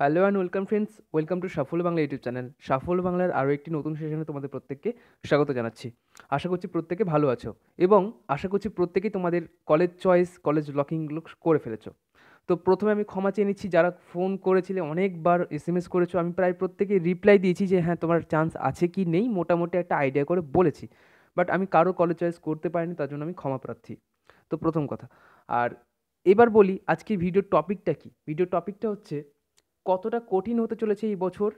hello and welcome friends welcome to Safal Bangla YouTube channel সাফল বাংলার আরও একটি নতুন সেশনে তোমাদের প্রত্যেককে স্বাগত জানাচ্ছি আশা করছি প্রত্যেকে ভালো আছো এবং আশা করছি প্রত্যেকেই তোমাদের কলেজ চয়েস কলেজ লকিংগুলো করে ফেলেছো তো প্রথমে আমি ক্ষমা চেয়ে নিচ্ছি যারা ফোন করেছিলে অনেকবার এস এম এস করেছো আমি প্রায় প্রত্যেকে রিপ্লাই দিয়েছি যে হ্যাঁ তোমার চান্স আছে কি নেই মোটামুটি একটা আইডিয়া করে বলেছি বাট আমি কারো কলেজ চয়েস করতে পারিনি তার জন্য আমি ক্ষমা প্রার্থী তো প্রথম কথা আর এবার বলি আজকে ভিডিও টপিকটা কি ভিডিও টপিকটা হচ্ছে কতটা কঠিন হতে চলেছে এই বছর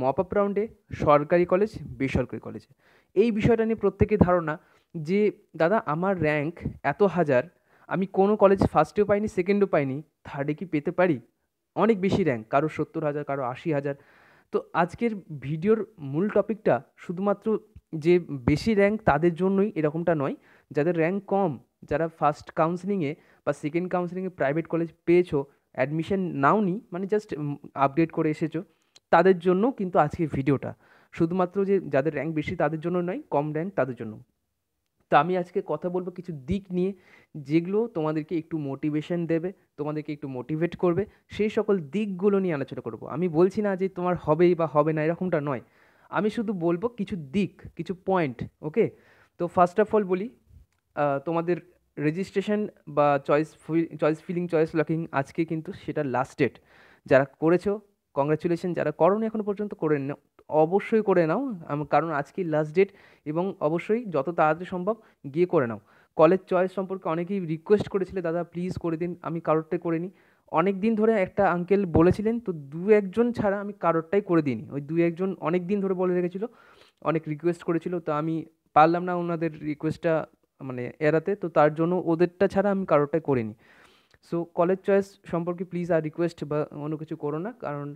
মপ আপ রাউন্ডে সরকারি কলেজ বেসরকারি কলেজে এই বিষয়টা নিয়ে প্রত্যেকের ধারণা যে দাদা আমার র্যাঙ্ক এত হাজার আমি কোনো কলেজ ফার্স্টেও পাইনি সেকেন্ডও পাইনি থার্ডে কি পেতে পারি অনেক বেশি র্যাঙ্ক কারো সত্তর হাজার কারো আশি হাজার তো আজকের ভিডিওর মূল টপিকটা শুধুমাত্র যে বেশি র্যাঙ্ক তাদের জন্যই এরকমটা নয় যাদের র্যাঙ্ক কম যারা ফার্স্ট কাউন্সিলিংয়ে বা সেকেন্ড কাউন্সিলিংয়ে প্রাইভেট কলেজ পেয়েছো অ্যাডমিশন নি মানে জাস্ট আপডেট করে এসেছো তাদের জন্য কিন্তু আজকের ভিডিওটা শুধুমাত্র যে যাদের র্যাঙ্ক বেশি তাদের জন্য নয় কম র্যাঙ্ক তাদের জন্য তো আমি আজকে কথা বলবো কিছু দিক নিয়ে যেগুলো তোমাদেরকে একটু মোটিভেশন দেবে তোমাদেরকে একটু মোটিভেট করবে সেই সকল দিকগুলো নিয়ে আলোচনা করব আমি বলছি না যে তোমার হবেই বা হবে না এরকমটা নয় আমি শুধু বলবো কিছু দিক কিছু পয়েন্ট ওকে তো ফার্স্ট অফ অল বলি তোমাদের রেজিস্ট্রেশন বা choice choice filling choice locking আজকে কিন্তু সেটা লাস্ট ডেট যারা করেছো কংগ্রাচুলেশন যারা করনি এখনও পর্যন্ত করে নাও অবশ্যই করে নাও কারণ আজকে লাস্ট ডেট এবং অবশ্যই যত তাড়াতাড়ি সম্ভব গিয়ে করে নাও কলেজ চয়েস সম্পর্কে অনেকেই রিকোয়েস্ট করেছিলে দাদা প্লিজ করে দিন আমি কারোরটাই করে নিই অনেক দিন ধরে একটা আঙ্কেল বলেছিলেন তো দু একজন ছাড়া আমি কারোরটাই করে দিইনি ওই দু একজন অনেক দিন ধরে বলে রেখেছিল অনেক রিকোয়েস্ট করেছিল তো আমি পারলাম না ওনাদের রিকোয়েস্টটা মানে এড়াতে তো তার জন্য ওদেরটা ছাড়া আমি কারোটাই করিনি সো কলেজ চয়েস সম্পর্কে প্লিজ আর রিকোয়েস্ট বা অন্য কিছু করো না কারণ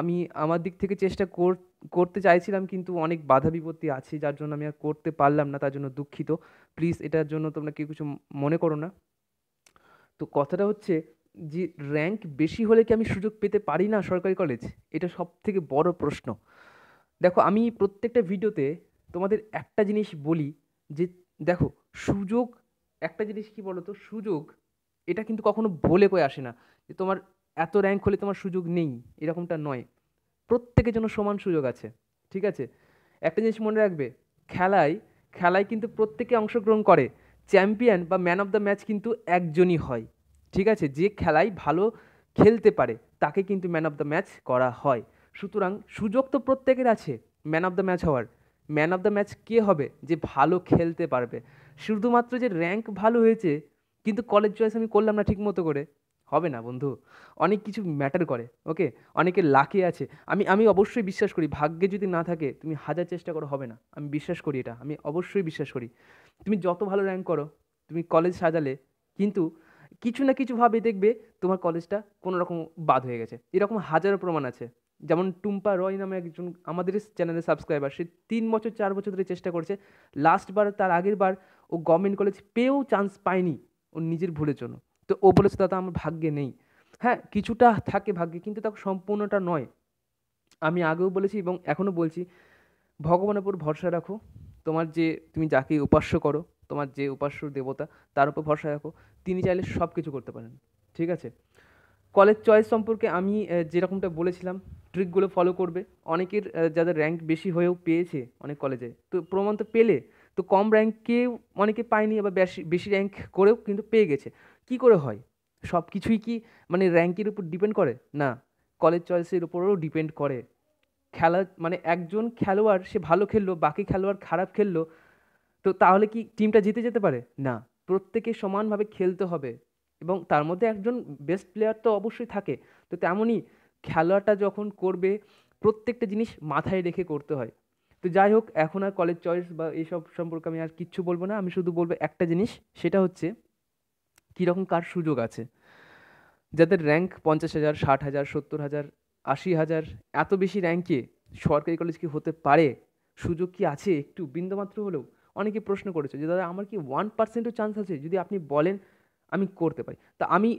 আমি আমার দিক থেকে চেষ্টা করতে চাইছিলাম কিন্তু অনেক বাধা বিপত্তি আছে যার জন্য আমি আর করতে পারলাম না তার জন্য দুঃখিত প্লিজ এটার জন্য তোমরা কেউ কিছু মনে করো না তো কথাটা হচ্ছে যে র্যাঙ্ক বেশি হলে কি আমি সুযোগ পেতে পারি না সরকারি কলেজ এটা সব থেকে বড় প্রশ্ন দেখো আমি প্রত্যেকটা ভিডিওতে তোমাদের একটা জিনিস বলি যে দেখো সুযোগ একটা জিনিস কি বলতো সুযোগ এটা কিন্তু কখনো বলে কয়ে আসে না যে তোমার এত র্যাঙ্ক হলে তোমার সুযোগ নেই এরকমটা নয় প্রত্যেকের জন্য সমান সুযোগ আছে ঠিক আছে একটা জিনিস মনে রাখবে খেলায় খেলায় কিন্তু প্রত্যেকে অংশগ্রহণ করে চ্যাম্পিয়ন বা ম্যান অফ দ্য ম্যাচ কিন্তু একজনই হয় ঠিক আছে যে খেলায় ভালো খেলতে পারে তাকে কিন্তু ম্যান অফ দ্য ম্যাচ করা হয় সুতরাং সুযোগ তো প্রত্যেকের আছে ম্যান অফ দ্য ম্যাচ হওয়ার ম্যান অফ দ্য ম্যাচ কে হবে যে ভালো খেলতে পারবে শুধুমাত্র যে র্যাঙ্ক ভালো হয়েছে কিন্তু কলেজ চয়েস আমি করলাম না ঠিক মতো করে হবে না বন্ধু অনেক কিছু ম্যাটার করে ওকে অনেকে লাকে আছে আমি আমি অবশ্যই বিশ্বাস করি ভাগ্যে যদি না থাকে তুমি হাজার চেষ্টা করো হবে না আমি বিশ্বাস করি এটা আমি অবশ্যই বিশ্বাস করি তুমি যত ভালো র্যাঙ্ক করো তুমি কলেজ সাজালে কিন্তু কিছু না কিছুভাবে দেখবে তোমার কলেজটা কোনো রকম বাদ হয়ে গেছে এরকম হাজারো প্রমাণ আছে যেমন টুম্পা রয় নামে একজন আমাদের চ্যানেলে সাবস্ক্রাইবার সে তিন বছর চার বছর ধরে চেষ্টা করছে লাস্টবার তার আগের বার ও গভর্নমেন্ট কলেজ পেয়েও চান্স পায়নি ওর নিজের ভুলের জন্য তো ও বলেছে দাদা আমার ভাগ্যে নেই হ্যাঁ কিছুটা থাকে ভাগ্যে কিন্তু তা সম্পূর্ণটা নয় আমি আগেও বলেছি এবং এখনও বলছি ভগবানের উপর ভরসা রাখো তোমার যে তুমি যাকে উপাস্য করো তোমার যে উপাস্য দেবতা তার উপর ভরসা রাখো তিনি চাইলে সব কিছু করতে পারেন ঠিক আছে কলেজ চয়েস সম্পর্কে আমি যেরকমটা বলেছিলাম ট্রিকগুলো ফলো করবে অনেকের যাদের র্যাঙ্ক বেশি হয়েও পেয়েছে অনেক কলেজে তো প্রমাণ তো পেলে তো কম র্যাঙ্ককেও অনেকে পায়নি বা বেশি বেশি র্যাঙ্ক করেও কিন্তু পেয়ে গেছে কি করে হয় সব কিছুই কি মানে র্যাঙ্কের উপর ডিপেন্ড করে না কলেজ চয়েসের উপরেও ডিপেন্ড করে খেলা মানে একজন খেলোয়াড় সে ভালো খেললো বাকি খেলোয়াড় খারাপ খেললো তো তাহলে কি টিমটা জিতে যেতে পারে না প্রত্যেকে সমানভাবে খেলতে হবে এবং তার মধ্যে একজন বেস্ট প্লেয়ার তো অবশ্যই থাকে তো তেমনই খেলাটা যখন করবে প্রত্যেকটা জিনিস মাথায় রেখে করতে হয় তো যাই হোক এখন আর কলেজ চয়েস বা এইসব সম্পর্কে আমি আর কিচ্ছু বলবো না আমি শুধু বলবো একটা জিনিস সেটা হচ্ছে কীরকম কার সুযোগ আছে যাদের র্যাঙ্ক পঞ্চাশ হাজার ষাট হাজার সত্তর হাজার আশি হাজার এত বেশি র্যাঙ্কে সরকারি কলেজ কি হতে পারে সুযোগ কি আছে একটু বিন্দুমাত্র হলেও অনেকে প্রশ্ন করেছে যে দাদা আমার কি ওয়ান পার্সেন্টও চান্স আছে যদি আপনি বলেন আমি করতে পারি তা আমি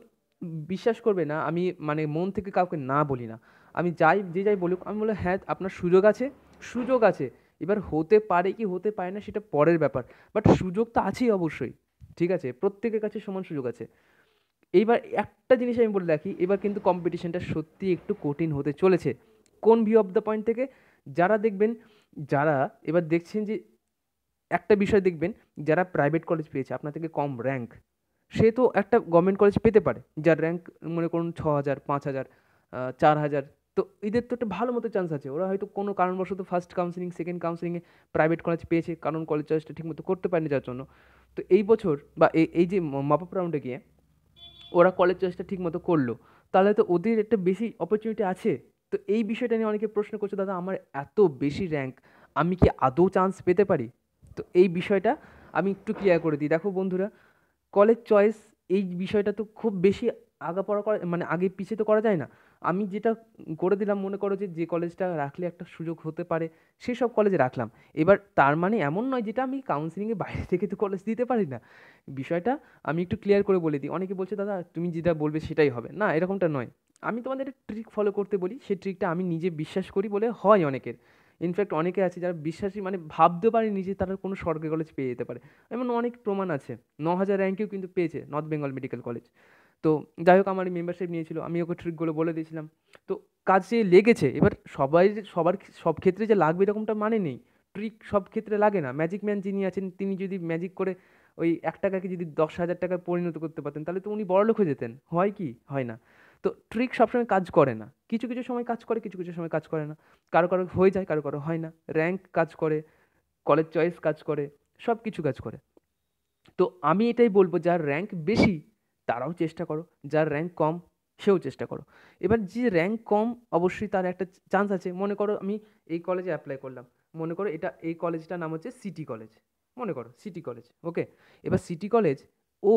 বিশ্বাস করবে না আমি মানে মন থেকে কাউকে না বলি না আমি যাই যে যাই বলুক আমি বলি হ্যাঁ আপনার সুযোগ আছে সুযোগ আছে এবার হতে পারে কি হতে পারে না সেটা পরের ব্যাপার বাট সুযোগ তো আছেই অবশ্যই ঠিক আছে প্রত্যেকের কাছে সমান সুযোগ আছে এইবার একটা জিনিস আমি বলে রাখি এবার কিন্তু কম্পিটিশনটা সত্যি একটু কঠিন হতে চলেছে কোন ভিউ অফ দ্য পয়েন্ট থেকে যারা দেখবেন যারা এবার দেখছেন যে একটা বিষয় দেখবেন যারা প্রাইভেট কলেজ পেয়েছে আপনার থেকে কম র্যাঙ্ক সে তো একটা গভর্নমেন্ট কলেজ পেতে পারে যার র্যাঙ্ক মনে করুন ছ হাজার পাঁচ হাজার চার হাজার তো এদের তো একটা ভালো মতো চান্স আছে ওরা হয়তো কোনো কারণবশত ফার্স্ট কাউন্সিলিং সেকেন্ড কাউন্সিলিংয়ে প্রাইভেট কলেজ পেয়েছে কারণ কলেজ চয়েসটা ঠিকমতো করতে পারেনি যার জন্য তো এই বছর বা এই যে মাপাপ রাউন্ডে গিয়ে ওরা কলেজ চয়েসটা ঠিকমতো করলো তাহলে তো ওদের একটা বেশি অপরচুনিটি আছে তো এই বিষয়টা নিয়ে অনেকে প্রশ্ন করছে দাদা আমার এত বেশি র্যাঙ্ক আমি কি আদৌ চান্স পেতে পারি তো এই বিষয়টা আমি একটু ক্লিয়ার করে দিই দেখো বন্ধুরা কলেজ চয়েস এই বিষয়টা তো খুব বেশি আগাপড়া করা মানে আগে পিছিয়ে তো করা যায় না আমি যেটা করে দিলাম মনে করো যে যে কলেজটা রাখলে একটা সুযোগ হতে পারে সেই সব কলেজে রাখলাম এবার তার মানে এমন নয় যেটা আমি কাউন্সিলিংয়ে বাইরে থেকে তো কলেজ দিতে পারি না বিষয়টা আমি একটু ক্লিয়ার করে বলে দিই অনেকে বলছে দাদা তুমি যেটা বলবে সেটাই হবে না এরকমটা নয় আমি তোমাদের একটা ট্রিক ফলো করতে বলি সেই ট্রিকটা আমি নিজে বিশ্বাস করি বলে হয় অনেকের ইনফ্যাক্ট অনেকে আছে যারা বিশ্বাসী মানে ভাবতে পারেনি যে তারা কোনো সরকারি কলেজ পেয়ে যেতে পারে এমন অনেক প্রমাণ আছে ন হাজার র্যাঙ্কেও কিন্তু পেয়েছে নর্থ বেঙ্গল মেডিকেল কলেজ তো যাই হোক আমার মেম্বারশিপ নিয়েছিল আমি ওকে ট্রিকগুলো বলে দিয়েছিলাম তো সে লেগেছে এবার সবাই সবার সব ক্ষেত্রে যে লাগবে এরকমটা মানে নেই ট্রিক সব ক্ষেত্রে লাগে না ম্যাজিক ম্যান যিনি আছেন তিনি যদি ম্যাজিক করে ওই এক টাকাকে যদি দশ হাজার টাকায় পরিণত করতে পারতেন তাহলে তো উনি বড়লোক হয়ে যেতেন হয় কি হয় না তো ট্রিক সবসময় কাজ করে না কিছু কিছু সময় কাজ করে কিছু কিছু সময় কাজ করে না কারো কারো হয়ে যায় কারো কারো হয় না র্যাঙ্ক কাজ করে কলেজ চয়েস কাজ করে সব কিছু কাজ করে তো আমি এটাই বলবো যার র্যাঙ্ক বেশি তারাও চেষ্টা করো যার র্যাঙ্ক কম সেও চেষ্টা করো এবার যে র্যাঙ্ক কম অবশ্যই তার একটা চান্স আছে মনে করো আমি এই কলেজে অ্যাপ্লাই করলাম মনে করো এটা এই কলেজটার নাম হচ্ছে সিটি কলেজ মনে করো সিটি কলেজ ওকে এবার সিটি কলেজ ও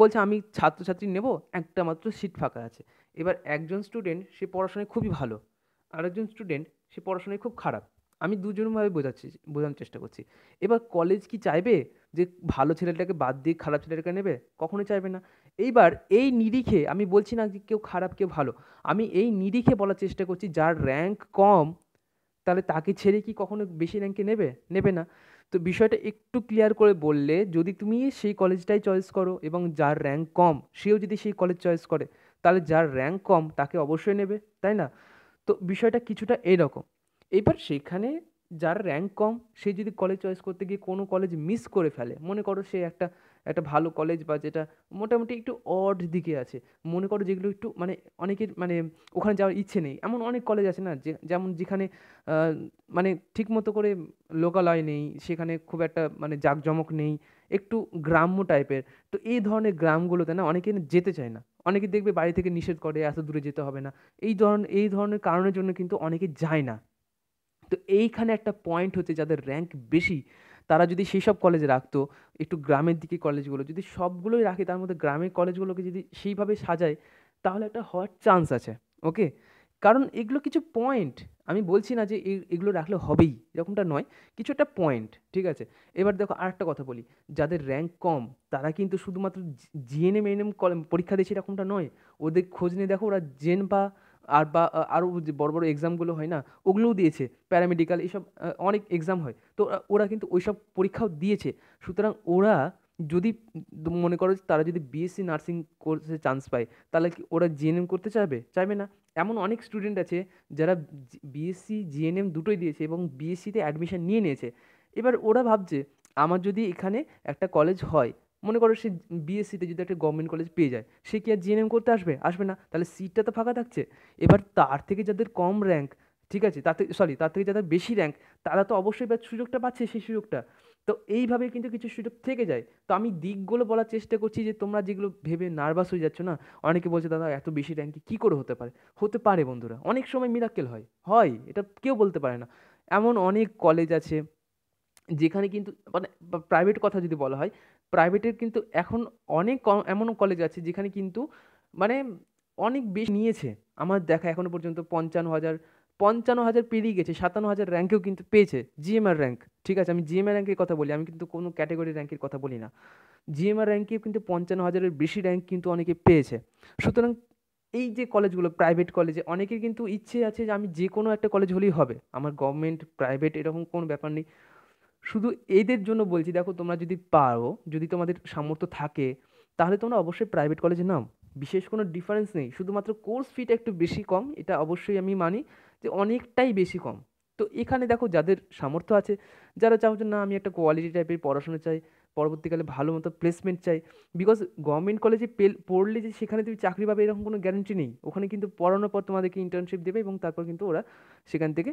বলছে আমি ছাত্রছাত্রী নেব একটা মাত্র সিট ফাঁকা আছে এবার একজন স্টুডেন্ট সে পড়াশোনায় খুবই ভালো আরেকজন স্টুডেন্ট সে পড়াশোনায় খুব খারাপ আমি দুজনভাবে বোঝাচ্ছি বোঝানোর চেষ্টা করছি এবার কলেজ কি চাইবে যে ভালো ছেলেটাকে বাদ দিয়ে খারাপ ছেলেটাকে নেবে কখনো চাইবে না এইবার এই নিরিখে আমি বলছি না যে কেউ খারাপ কেউ ভালো আমি এই নিরিখে বলার চেষ্টা করছি যার র্যাঙ্ক কম তাহলে তাকে ছেড়ে কি কখনো বেশি র্যাঙ্কে নেবে নেবে না তো বিষয়টা একটু ক্লিয়ার করে বললে যদি তুমি সেই কলেজটাই চয়েস করো এবং যার র্যাঙ্ক কম সেও যদি সেই কলেজ চয়েস করে তাহলে যার র্যাঙ্ক কম তাকে অবশ্যই নেবে তাই না তো বিষয়টা কিছুটা এরকম এবার সেখানে যার র্যাঙ্ক কম সে যদি কলেজ চয়েস করতে গিয়ে কোনো কলেজ মিস করে ফেলে মনে করো সে একটা একটা ভালো কলেজ বা যেটা মোটামুটি একটু অড দিকে আছে মনে করো যেগুলো একটু মানে অনেকের মানে ওখানে যাওয়ার ইচ্ছে নেই এমন অনেক কলেজ আছে না যে যেমন যেখানে মানে ঠিকমতো করে লোকালয় নেই সেখানে খুব একটা মানে জাঁকজমক নেই একটু গ্রাম্য টাইপের তো এই ধরনের গ্রামগুলোতে না অনেকে যেতে চায় না অনেকে দেখবে বাড়ি থেকে নিষেধ করে এত দূরে যেতে হবে না এই ধরনের এই ধরনের কারণের জন্য কিন্তু অনেকে যায় না তো এইখানে একটা পয়েন্ট হচ্ছে যাদের র্যাঙ্ক বেশি তারা যদি সেই সব কলেজ রাখতো একটু গ্রামের দিকে কলেজগুলো যদি সবগুলোই রাখে তার মধ্যে গ্রামের কলেজগুলোকে যদি সেইভাবে সাজায় তাহলে একটা হওয়ার চান্স আছে ওকে কারণ এগুলো কিছু পয়েন্ট আমি বলছি না যে এগুলো রাখলে হবেই এরকমটা নয় কিছু একটা পয়েন্ট ঠিক আছে এবার দেখো আর একটা কথা বলি যাদের র্যাঙ্ক কম তারা কিন্তু শুধুমাত্র জিএনএম এনএম পরীক্ষা দিয়েছে এরকমটা নয় ওদের খোঁজ নিয়ে দেখো ওরা জেন বা আর বা আরও যে বড় বড় এক্সামগুলো হয় না ওগুলোও দিয়েছে প্যারামেডিক্যাল এসব অনেক এক্সাম হয় তো ওরা কিন্তু ওইসব পরীক্ষাও দিয়েছে সুতরাং ওরা যদি মনে করো তারা যদি বিএসসি নার্সিং কোর্সে চান্স পায় তাহলে কি ওরা জিএনএম করতে চাইবে চাইবে না এমন অনেক স্টুডেন্ট আছে যারা বিএসসি জিএনএম দুটোই দিয়েছে এবং বিএসসিতে অ্যাডমিশন নিয়ে নিয়েছে এবার ওরা ভাবছে আমার যদি এখানে একটা কলেজ হয় মনে করো সে বিএসসিতে যদি একটা গভর্নমেন্ট কলেজ পেয়ে যায় সে কি আর জিএনএম করতে আসবে আসবে না তাহলে সিটটা তো ফাঁকা থাকছে এবার তার থেকে যাদের কম র্যাঙ্ক ঠিক আছে তার থেকে সরি তার থেকে যাদের বেশি র্যাঙ্ক তারা তো অবশ্যই সুযোগটা পাচ্ছে সেই সুযোগটা তো এইভাবে কিন্তু কিছু সুযোগ থেকে যায় তো আমি দিকগুলো বলার চেষ্টা করছি যে তোমরা যেগুলো ভেবে নার্ভাস হয়ে যাচ্ছ না অনেকে বলছে দাদা এত বেশি র্যাঙ্কে কী করে হতে পারে হতে পারে বন্ধুরা অনেক সময় মিরাক্কেল হয় হয় এটা কেউ বলতে পারে না এমন অনেক কলেজ আছে যেখানে কিন্তু মানে প্রাইভেট কথা যদি বলা হয় প্রাইভেটের কিন্তু এখন অনেক এমন কলেজ আছে যেখানে কিন্তু মানে অনেক বেশি নিয়েছে আমার দেখা এখনও পর্যন্ত পঞ্চান্ন হাজার পঞ্চান্ন হাজার পেরিয়ে গেছে সাতান্ন হাজার র্যাঙ্কেও কিন্তু পেয়েছে জিএমআর র্যাঙ্ক ঠিক আছে আমি জিএমআর র্যাঙ্কের কথা বলি আমি কিন্তু কোনো ক্যাটাগরি র্যাঙ্কের কথা বলি না জিএমআর র্যাঙ্কেও কিন্তু পঞ্চান্ন হাজারের বেশি র্যাঙ্ক কিন্তু অনেকে পেয়েছে সুতরাং এই যে কলেজগুলো প্রাইভেট কলেজে অনেকের কিন্তু ইচ্ছে আছে যে আমি যে কোনো একটা কলেজ হলেই হবে আমার গভর্নমেন্ট প্রাইভেট এরকম কোনো ব্যাপার নেই শুধু এদের জন্য বলছি দেখো তোমরা যদি পারো যদি তোমাদের সামর্থ্য থাকে তাহলে তোমরা অবশ্যই প্রাইভেট কলেজে নাম বিশেষ কোনো ডিফারেন্স নেই শুধুমাত্র কোর্স ফিটা একটু বেশি কম এটা অবশ্যই আমি মানি যে অনেকটাই বেশি কম তো এখানে দেখো যাদের সামর্থ্য আছে যারা চাও যে না আমি একটা কোয়ালিটি টাইপের পড়াশোনা চাই পরবর্তীকালে ভালো মতো প্লেসমেন্ট চাই বিকজ গভর্নমেন্ট কলেজে পড়লে যে সেখানে তুমি চাকরি পাবে এরকম কোনো গ্যারান্টি নেই ওখানে কিন্তু পড়ানোর পর তোমাদেরকে ইন্টার্নশিপ দেবে এবং তারপর কিন্তু ওরা সেখান থেকে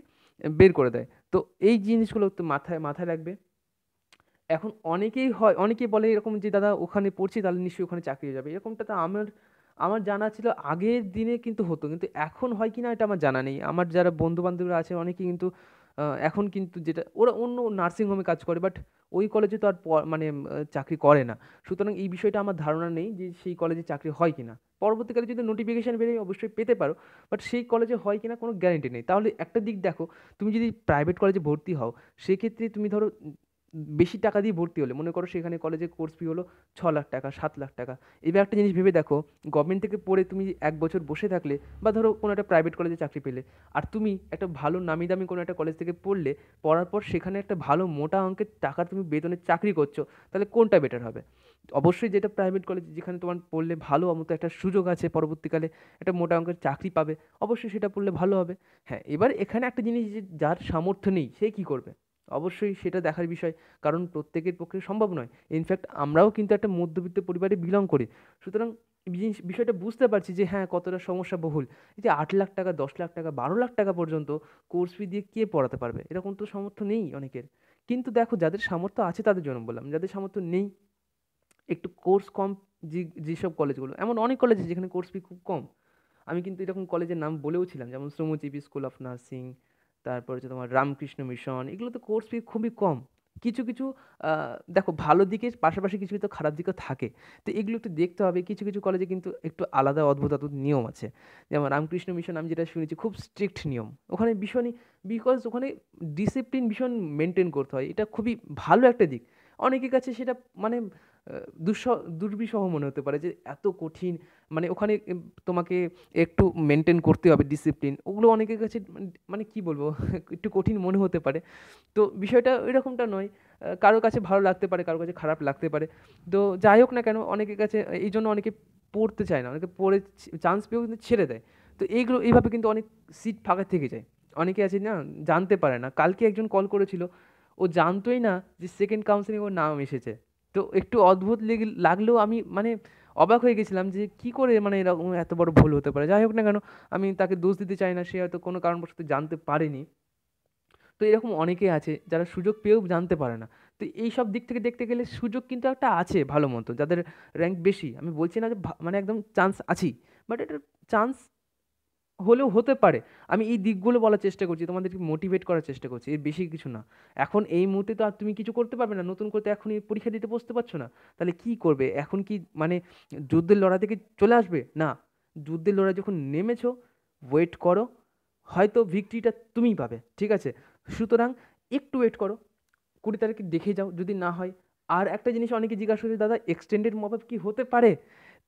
বের করে দেয় তো এই জিনিসগুলো তো মাথায় মাথায় রাখবে এখন অনেকেই হয় অনেকেই বলে এরকম যে দাদা ওখানে পড়ছি তাহলে নিশ্চয়ই ওখানে চাকরি যাবে এরকমটা তো আমার আমার জানা ছিল আগের দিনে কিন্তু হতো কিন্তু এখন হয় কি না এটা আমার জানা নেই আমার যারা বন্ধু বান্ধবরা আছে অনেকেই কিন্তু এখন কিন্তু যেটা ওরা অন্য নার্সিংহোমে কাজ করে বাট ওই কলেজে তো আর মানে চাকরি করে না সুতরাং এই বিষয়টা আমার ধারণা নেই যে সেই কলেজে চাকরি হয় কিনা পরবর্তীকালে যদি নোটিফিকেশান বেরোয় অবশ্যই পেতে পারো বাট সেই কলেজে হয় কিনা কোনো গ্যারেন্টি নেই তাহলে একটা দিক দেখো তুমি যদি প্রাইভেট কলেজে ভর্তি হও সেক্ষেত্রে তুমি ধরো বেশি টাকা দিয়ে ভর্তি হলে মনে করো সেখানে কলেজে কোর্স ফি হলো ছ লাখ টাকা সাত লাখ টাকা এবার একটা জিনিস ভেবে দেখো গভর্নমেন্ট থেকে পড়ে তুমি এক বছর বসে থাকলে বা ধরো কোনো একটা প্রাইভেট কলেজে চাকরি পেলে আর তুমি একটা ভালো নামি দামি কোনো একটা কলেজ থেকে পড়লে পড়ার পর সেখানে একটা ভালো মোটা অঙ্কের টাকা তুমি বেতনে চাকরি করছো তাহলে কোনটা বেটার হবে অবশ্যই যেটা প্রাইভেট কলেজ যেখানে তোমার পড়লে ভালো মতো একটা সুযোগ আছে পরবর্তীকালে একটা মোটা অঙ্কের চাকরি পাবে অবশ্যই সেটা পড়লে ভালো হবে হ্যাঁ এবার এখানে একটা জিনিস যে যার সামর্থ্য নেই সে কী করবে অবশ্যই সেটা দেখার বিষয় কারণ প্রত্যেকের পক্ষে সম্ভব নয় ইনফ্যাক্ট আমরাও কিন্তু একটা মধ্যবিত্ত পরিবারে বিলং করি সুতরাং জিনিস বিষয়টা বুঝতে পারছি যে হ্যাঁ কতটা সমস্যা বহুল এই যে আট লাখ টাকা দশ লাখ টাকা বারো লাখ টাকা পর্যন্ত কোর্স ফি দিয়ে কে পড়াতে পারবে এরকম তো সামর্থ্য নেই অনেকের কিন্তু দেখো যাদের সামর্থ্য আছে তাদের জন্য বললাম যাদের সামর্থ্য নেই একটু কোর্স কম যে যেসব কলেজগুলো এমন অনেক কলেজ আছে যেখানে কোর্স ফি খুব কম আমি কিন্তু এরকম কলেজের নাম বলেও ছিলাম যেমন শ্রমজীবী স্কুল অফ নার্সিং তারপর হচ্ছে তোমার রামকৃষ্ণ মিশন এগুলো তো কোর্স ফি খুবই কম কিছু কিছু দেখো ভালো দিকে পাশাপাশি কিছু কিছু খারাপ দিকও থাকে তো এগুলো একটু দেখতে হবে কিছু কিছু কলেজে কিন্তু একটু আলাদা অদ্ভুত অদ্ভুত নিয়ম আছে যেমন রামকৃষ্ণ মিশন আমি যেটা শুনেছি খুব স্ট্রিক্ট নিয়ম ওখানে ভীষণই বিকজ ওখানে ডিসিপ্লিন ভীষণ মেনটেন করতে হয় এটা খুবই ভালো একটা দিক অনেকের কাছে সেটা মানে দুঃস দুর্বিষহ মনে হতে পারে যে এত কঠিন মানে ওখানে তোমাকে একটু মেনটেন করতে হবে ডিসিপ্লিন ওগুলো অনেকের কাছে মানে, মানে কি বলবো একটু কঠিন মনে হতে পারে তো বিষয়টা রকমটা নয় কারোর কাছে ভালো লাগতে পারে কারোর কাছে খারাপ লাগতে পারে তো যাই হোক না কেন অনেকের কাছে এই জন্য অনেকে পড়তে চায় না অনেকে পড়ে চান্স পেয়েও কিন্তু ছেড়ে দেয় তো এইগুলো এইভাবে কিন্তু অনেক সিট ফাঁকা থেকে যায় অনেকে আছে না জানতে পারে না কালকে একজন কল করেছিল ও জানতোই না যে সেকেন্ড কাউন্সিলিং ওর নাম এসেছে তো একটু অদ্ভুত লাগলেও আমি মানে অবাক হয়ে গেছিলাম যে কী করে মানে এরকম এত বড় ভুল হতে পারে যাই হোক না কেন আমি তাকে দোষ দিতে চাই না সে হয়তো কোনো কারণবশত জানতে পারেনি তো এরকম অনেকেই আছে যারা সুযোগ পেয়েও জানতে পারে না তো এই সব দিক থেকে দেখতে গেলে সুযোগ কিন্তু একটা আছে ভালো মতো যাদের র্যাঙ্ক বেশি আমি বলছি না যে মানে একদম চান্স আছি বাট এটা চান্স হলেও হতে পারে আমি এই দিকগুলো বলার চেষ্টা করছি তোমাদেরকে মোটিভেট করার চেষ্টা করছি এর বেশি কিছু না এখন এই মুহূর্তে তো আর তুমি কিছু করতে পারবে না নতুন করতে এখনই পরীক্ষা দিতে বসতে পারছো না তাহলে কি করবে এখন কি মানে যুদ্ধের লড়া থেকে চলে আসবে না যুদ্ধের লড়া যখন নেমেছো ওয়েট করো হয়তো ভিক্টরিটা তুমিই পাবে ঠিক আছে সুতরাং একটু ওয়েট করো কুড়ি তারিখে দেখে যাও যদি না হয় আর একটা জিনিস অনেকে জিজ্ঞাসা করছে দাদা এক্সটেন্ডেড মপ কি হতে পারে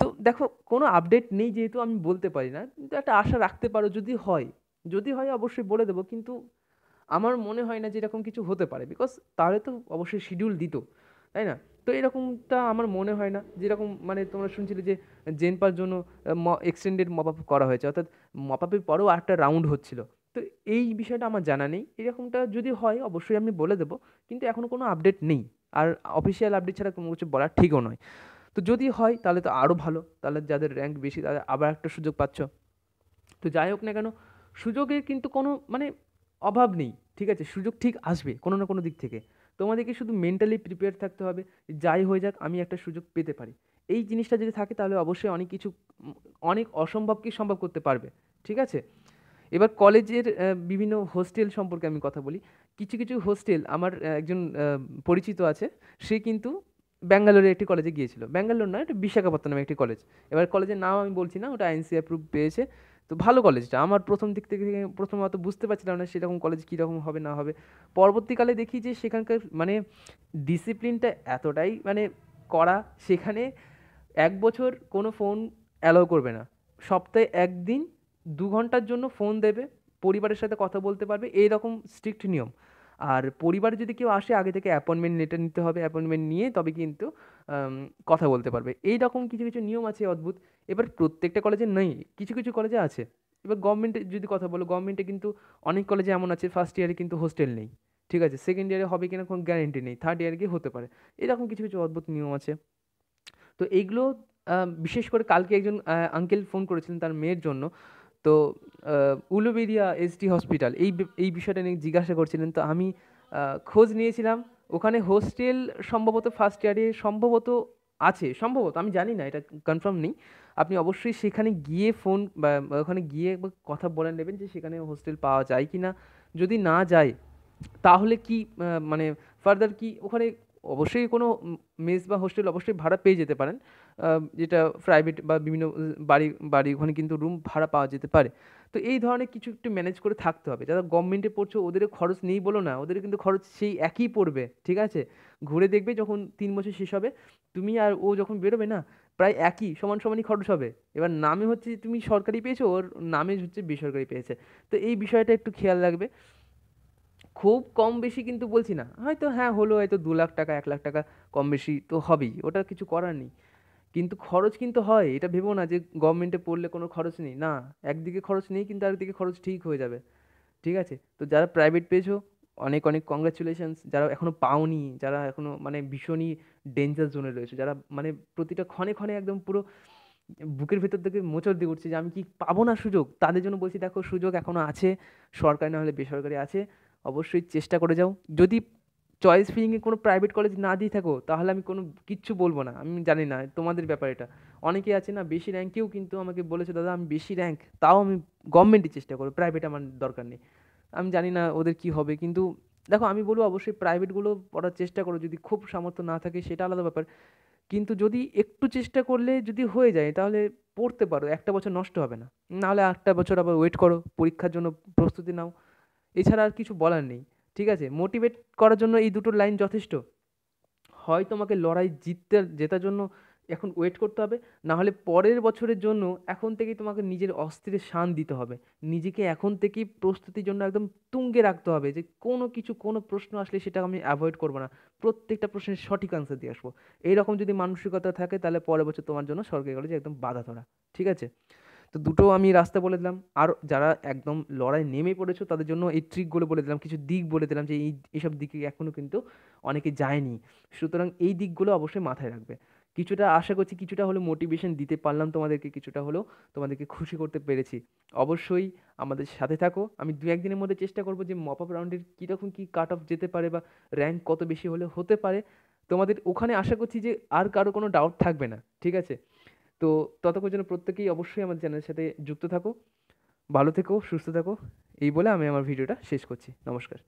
তো দেখো কোনো আপডেট নেই যেহেতু আমি বলতে পারি না কিন্তু একটা আশা রাখতে পারো যদি হয় যদি হয় অবশ্যই বলে দেবো কিন্তু আমার মনে হয় না যে এরকম কিছু হতে পারে বিকজ তাহলে তো অবশ্যই শিডিউল দিত তাই না তো এরকমটা আমার মনে হয় না যেরকম মানে তোমরা শুনছিলে যে জেনপার জন্য এক্সটেন্ডেড মপ আপ করা হয়েছে অর্থাৎ মপ আপের পরেও একটা রাউন্ড হচ্ছিল তো এই বিষয়টা আমার জানা নেই এরকমটা যদি হয় অবশ্যই আমি বলে দেবো কিন্তু এখনও কোনো আপডেট নেই আর অফিসিয়াল আপডেট ছাড়া কোনো কিছু বলা ঠিকও নয় তো যদি হয় তাহলে তো আরও ভালো তাহলে যাদের র্যাঙ্ক বেশি তাদের আবার একটা সুযোগ পাচ্ছ তো যাই হোক না কেন সুযোগের কিন্তু কোনো মানে অভাব নেই ঠিক আছে সুযোগ ঠিক আসবে কোনো না কোনো দিক থেকে তোমাদেরকে শুধু মেন্টালি প্রিপেয়ার থাকতে হবে যাই হয়ে যাক আমি একটা সুযোগ পেতে পারি এই জিনিসটা যদি থাকে তাহলে অবশ্যই অনেক কিছু অনেক অসম্ভবকে সম্ভব করতে পারবে ঠিক আছে এবার কলেজের বিভিন্ন হোস্টেল সম্পর্কে আমি কথা বলি কিছু কিছু হোস্টেল আমার একজন পরিচিত আছে সে কিন্তু ব্যাঙ্গালোরে একটি কলেজে গিয়েছিল ব্যাঙ্গালোর নয় একটা বিশাখাপত্তনম একটি কলেজ এবার কলেজের নাম আমি বলছি না ওটা আইনসি অ্যাপ্রুভ পেয়েছে তো ভালো কলেজটা আমার প্রথম দিক থেকে প্রথম অত বুঝতে পারছিলাম না সেরকম কলেজ কীরকম হবে না হবে পরবর্তীকালে দেখি যে সেখানকার মানে ডিসিপ্লিনটা এতটাই মানে করা সেখানে এক বছর কোনো ফোন অ্যালাউ করবে না সপ্তাহে একদিন দু ঘন্টার জন্য ফোন দেবে পরিবারের সাথে কথা বলতে পারবে এই রকম স্ট্রিক্ট নিয়ম আর পরিবারে যদি কেউ আসে আগে থেকে অ্যাপয়েন্টমেন্ট লেটার নিতে হবে অ্যাপয়েন্টমেন্ট নিয়ে তবে কিন্তু কথা বলতে পারবে এই রকম কিছু কিছু নিয়ম আছে অদ্ভুত এবার প্রত্যেকটা কলেজে নেই কিছু কিছু কলেজে আছে এবার গভর্নমেন্টে যদি কথা বলো গভর্নমেন্টে কিন্তু অনেক কলেজে এমন আছে ফার্স্ট ইয়ারে কিন্তু হোস্টেল নেই ঠিক আছে সেকেন্ড ইয়ারে হবে কিনা কোনো গ্যারেন্টি নেই থার্ড ইয়ারে গিয়ে হতে পারে এরকম কিছু কিছু অদ্ভুত নিয়ম আছে তো এইগুলো বিশেষ করে কালকে একজন আঙ্কেল ফোন করেছিলেন তার মেয়ের জন্য তো উলুবেরিয়া টি হসপিটাল এই এই বিষয়টা নিয়ে জিজ্ঞাসা করছিলেন তো আমি খোঁজ নিয়েছিলাম ওখানে হোস্টেল সম্ভবত ফার্স্ট ইয়ারে সম্ভবত আছে সম্ভবত আমি জানি না এটা কনফার্ম নেই আপনি অবশ্যই সেখানে গিয়ে ফোন বা ওখানে গিয়ে কথা বলে নেবেন যে সেখানে হোস্টেল পাওয়া যায় কি না যদি না যায় তাহলে কি মানে ফার্দার কি ওখানে অবশ্যই কোনো মেস বা হোস্টেল অবশ্যই ভাড়া পেয়ে যেতে পারেন যেটা প্রাইভেট বা বিভিন্ন বাড়ি বাড়ি ওখানে কিন্তু রুম ভাড়া পাওয়া যেতে পারে তো এই ধরনের কিছু একটু ম্যানেজ করে থাকতে হবে যারা গভর্নমেন্টে পড়ছে ওদের খরচ নেই বলো না ওদের কিন্তু খরচ সেই একই পড়বে ঠিক আছে ঘুরে দেখবে যখন তিন বছর শেষ হবে তুমি আর ও যখন বেরোবে না প্রায় একই সমান সমানই খরচ হবে এবার নামে হচ্ছে তুমি সরকারি পেয়েছো ওর নামে হচ্ছে বেসরকারি পেয়েছে তো এই বিষয়টা একটু খেয়াল রাখবে খুব কম বেশি কিন্তু বলছি না হয়তো হ্যাঁ হলো হয়তো দু লাখ টাকা এক লাখ টাকা কম বেশি তো হবেই ওটা কিছু করার নেই কিন্তু খরচ কিন্তু হয় এটা ভেবো না যে গভর্নমেন্টে পড়লে কোনো খরচ নেই না একদিকে খরচ নেই কিন্তু আরেকদিকে খরচ ঠিক হয়ে যাবে ঠিক আছে তো যারা প্রাইভেট পেয়েছো অনেক অনেক কংগ্রাচুলেশনস যারা এখনও পাওনি যারা এখনও মানে ভীষণই ডেঞ্জার জোনে রয়েছে যারা মানে প্রতিটা ক্ষণে ক্ষণে একদম পুরো বুকের ভেতর থেকে মোচড় দিয়ে উঠছে যে আমি কি পাবো না সুযোগ তাদের জন্য বলছি দেখো সুযোগ এখনও আছে সরকারি না হলে বেসরকারি আছে অবশ্যই চেষ্টা করে যাও যদি চয়েস ফিলিংয়ে কোনো প্রাইভেট কলেজ না দিয়ে থাকো তাহলে আমি কোনো কিচ্ছু বলবো না আমি জানি না তোমাদের ব্যাপার এটা অনেকে আছে না বেশি র্যাঙ্কেও কিন্তু আমাকে বলেছে দাদা আমি বেশি র্যাঙ্ক তাও আমি গভর্নমেন্টই চেষ্টা করবো প্রাইভেট আমার দরকার নেই আমি জানি না ওদের কি হবে কিন্তু দেখো আমি বলবো অবশ্যই প্রাইভেটগুলো পড়ার চেষ্টা করো যদি খুব সামর্থ্য না থাকে সেটা আলাদা ব্যাপার কিন্তু যদি একটু চেষ্টা করলে যদি হয়ে যায় তাহলে পড়তে পারো একটা বছর নষ্ট হবে না নাহলে একটা বছর আবার ওয়েট করো পরীক্ষার জন্য প্রস্তুতি নাও এছাড়া আর কিছু বলার নেই ঠিক আছে মোটিভেট করার জন্য এই দুটো লাইন যথেষ্ট হয় তোমাকে লড়াই জিততে জেতার জন্য এখন ওয়েট করতে হবে না হলে পরের বছরের জন্য এখন থেকেই তোমাকে নিজের অস্থিরে শান দিতে হবে নিজেকে এখন থেকেই প্রস্তুতির জন্য একদম তুঙ্গে রাখতে হবে যে কোনো কিছু কোনো প্রশ্ন আসলে সেটা আমি অ্যাভয়েড করবো না প্রত্যেকটা প্রশ্নের সঠিক আনসার দিয়ে আসবো এইরকম যদি মানসিকতা থাকে তাহলে পরের বছর তোমার জন্য সরকারি কলেজে একদম বাধা ধরা ঠিক আছে তো দুটো আমি রাস্তা বলে দিলাম আর যারা একদম লড়াই নেমে পড়েছো তাদের জন্য এই ট্রিকগুলো বলে দিলাম কিছু দিক বলে দিলাম যে এই এইসব দিকে এখনও কিন্তু অনেকে যায়নি সুতরাং এই দিকগুলো অবশ্যই মাথায় রাখবে কিছুটা আশা করছি কিছুটা হলো মোটিভেশন দিতে পারলাম তোমাদেরকে কিছুটা হলো তোমাদেরকে খুশি করতে পেরেছি অবশ্যই আমাদের সাথে থাকো আমি দু একদিনের মধ্যে চেষ্টা করব যে মপ আপ রাউন্ডের কীরকম কী কাট অফ যেতে পারে বা র্যাঙ্ক কত বেশি হলে হতে পারে তোমাদের ওখানে আশা করছি যে আর কারো কোনো ডাউট থাকবে না ঠিক আছে তো ততক্ষণ জন্য প্রত্যেকেই অবশ্যই আমার চ্যানেলের সাথে যুক্ত থাকো ভালো থেকো সুস্থ থাকো এই বলে আমি আমার ভিডিওটা শেষ করছি নমস্কার